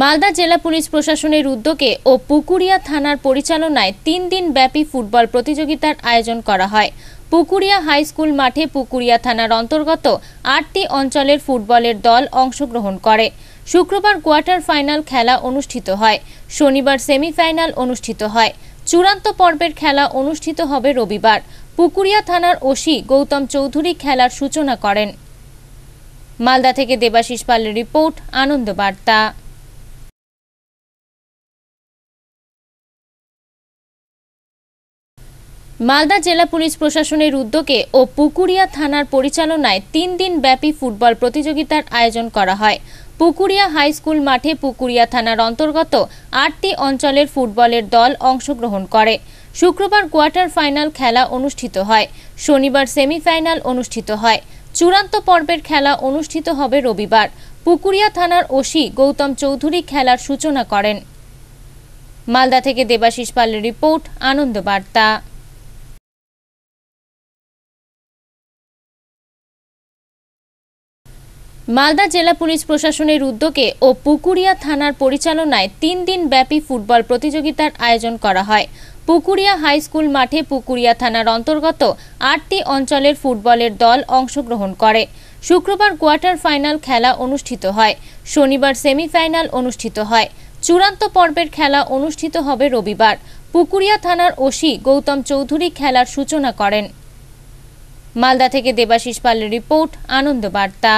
মালদা জেলা পুলিশ প্রশাসনের উদ্যোগে ও পুকুরিয়া থানার পরিচালনায় তিন দিন ব্যাপী ফুটবল প্রতিযোগিতার আয়োজন করা হয় পুকুরিয়া হাই স্কুল মাঠে পুকুরিয়া থানার অন্তর্গত আটটি অঞ্চলের ফুটবলের দল অংশগ্রহণ করে শুক্রবার কোয়ার্টার ফাইনাল খেলা অনুষ্ঠিত হয় শনিবার সেমিফাইনাল অনুষ্ঠিত হয় চূড়ান্ত পর্বের খেলা অনুষ্ঠিত হবে রবিবার পুকুরিয়া থানার ওসি গৌতম চৌধুরী খেলার সূচনা করেন মালদা থেকে দেবাশিস পালের রিপোর্ট আনন্দ বার্তা মালদা জেলা পুলিশ প্রশাসনের উদ্যোগে ও পুকুরিয়া থানার পরিচালনায় তিন দিন ব্যাপী ফুটবল প্রতিযোগিতার আয়োজন করা হয় পুকুরিয়া হাই স্কুল মাঠে পুকুরিয়া থানার অন্তর্গত আটটি অঞ্চলের ফুটবলের দল অংশগ্রহণ করে শুক্রবার কোয়ার্টার ফাইনাল খেলা অনুষ্ঠিত হয় শনিবার সেমিফাইনাল অনুষ্ঠিত হয় চূড়ান্ত পর্বের খেলা অনুষ্ঠিত হবে রবিবার পুকুরিয়া থানার ওসি গৌতম চৌধুরী খেলার সূচনা করেন মালদা থেকে দেবাশিস পালের রিপোর্ট আনন্দবার্তা মালদা জেলা পুলিশ প্রশাসনের উদ্যোগে ও পুকুরিয়া থানার পরিচালনায় তিন দিন ব্যাপী ফুটবল প্রতিযোগিতার আয়োজন করা হয় পুকুরিয়া হাই স্কুল মাঠে পুকুরিয়া থানার অন্তর্গত আটটি অঞ্চলের ফুটবলের দল অংশগ্রহণ করে শুক্রবার কোয়ার্টার ফাইনাল খেলা অনুষ্ঠিত হয় শনিবার সেমিফাইনাল অনুষ্ঠিত হয় চূড়ান্ত পর্বের খেলা অনুষ্ঠিত হবে রবিবার পুকুরিয়া থানার ওসি গৌতম চৌধুরী খেলার সূচনা করেন মালদা থেকে দেবাশিস পালের রিপোর্ট আনন্দবার্তা